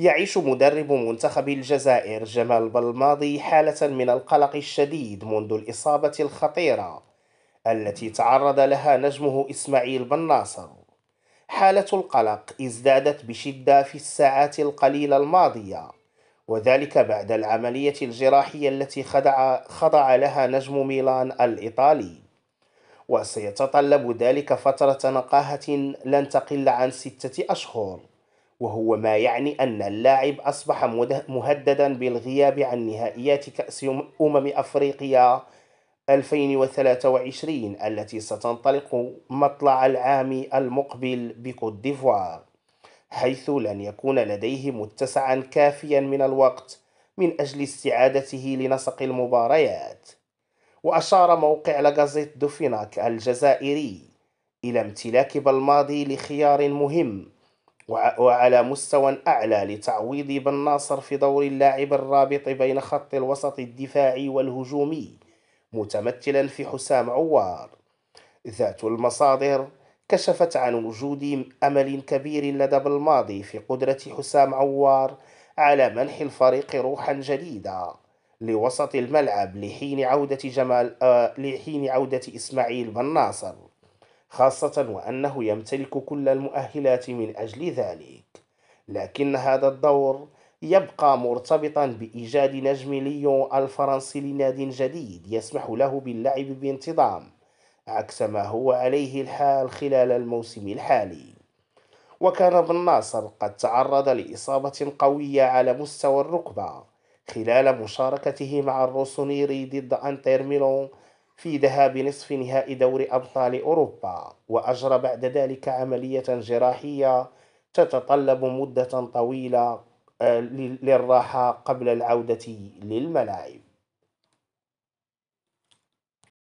يعيش مدرب منتخب الجزائر جمال بلماضي حالة من القلق الشديد منذ الإصابة الخطيرة التي تعرض لها نجمه إسماعيل بن ناصر حالة القلق ازدادت بشدة في الساعات القليلة الماضية وذلك بعد العملية الجراحية التي خضع, خضع لها نجم ميلان الإيطالي وسيتطلب ذلك فترة نقاهة لن تقل عن ستة أشهر وهو ما يعني أن اللاعب أصبح مهددا بالغياب عن نهائيات كأس أمم أفريقيا 2023 التي ستنطلق مطلع العام المقبل بكوت ديفوار حيث لن يكون لديه متسعا كافيا من الوقت من أجل استعادته لنسق المباريات وأشار موقع لغازيت دوفيناك الجزائري إلى امتلاك بالماضي لخيار مهم وعلى مستوى أعلى لتعويض بن ناصر في دور اللاعب الرابط بين خط الوسط الدفاعي والهجومي متمثلا في حسام عوار ذات المصادر كشفت عن وجود أمل كبير لدى بالماضي في قدرة حسام عوار على منح الفريق روحا جديدة لوسط الملعب لحين عودة جمال آه لحين عودة إسماعيل بن ناصر خاصة وأنه يمتلك كل المؤهلات من أجل ذلك لكن هذا الدور يبقى مرتبطا بإيجاد نجم ليون الفرنسي لناد جديد يسمح له باللعب بانتظام عكس ما هو عليه الحال خلال الموسم الحالي وكان بن ناصر قد تعرض لإصابة قوية على مستوى الركبة خلال مشاركته مع الروسونيري ضد أنتر ميلون في ذهاب نصف نهائي دور أبطال أوروبا وأجرى بعد ذلك عملية جراحية تتطلب مدة طويلة آه، للراحة قبل العودة للملاعب